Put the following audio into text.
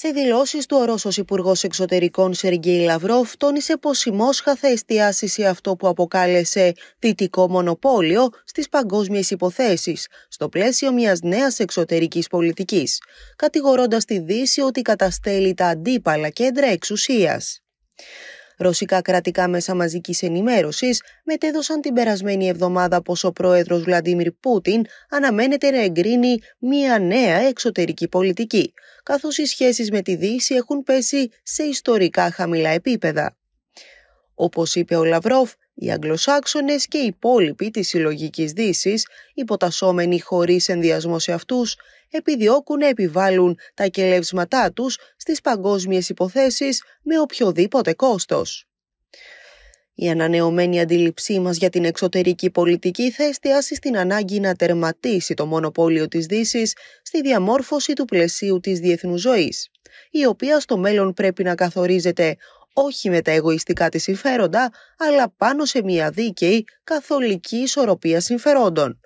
Σε δηλώσεις του, ο Ρώσος Υπουργός Εξωτερικών Σεργέη Λαυρόφ τόνισε πως η Μόσχα θα εστιάσει σε αυτό που αποκάλεσε δυτικό μονοπόλιο στις παγκόσμιες υποθέσεις, στο πλαίσιο μιας νέας εξωτερικής πολιτικής, κατηγορώντας τη Δύση ότι καταστέλει τα αντίπαλα κέντρα εξουσίας. Ρωσικά κρατικά μέσα μαζικής ενημέρωσης μετέδωσαν την περασμένη εβδομάδα πως ο πρόεδρος Βλαντίμιρ Πούτιν αναμένεται να εγκρίνει μια νέα εξωτερική πολιτική, καθώς οι σχέσεις με τη Δύση έχουν πέσει σε ιστορικά χαμηλά επίπεδα. Όπως είπε ο Λαυρόφ, οι Αγγλοσάξονες και οι υπόλοιποι της συλλογικής δύσης, υποτασσόμενοι χωρίς ενδιασμό σε αυτούς, επιδιώκουν να επιβάλλουν τα κελεύσματά τους στις παγκόσμιες υποθέσεις με οποιοδήποτε κόστος. Η ανανεωμένη αντίληψή μας για την εξωτερική πολιτική θα εστιάσει στην ανάγκη να τερματίσει το μονοπόλιο της δύσης στη διαμόρφωση του πλαισίου της διεθνούς ζωής, η οποία στο μέλλον πρέπει να καθορίζεται όχι με τα εγωιστικά της συμφέροντα, αλλά πάνω σε μια δίκαιη καθολική ισορροπία συμφερόντων.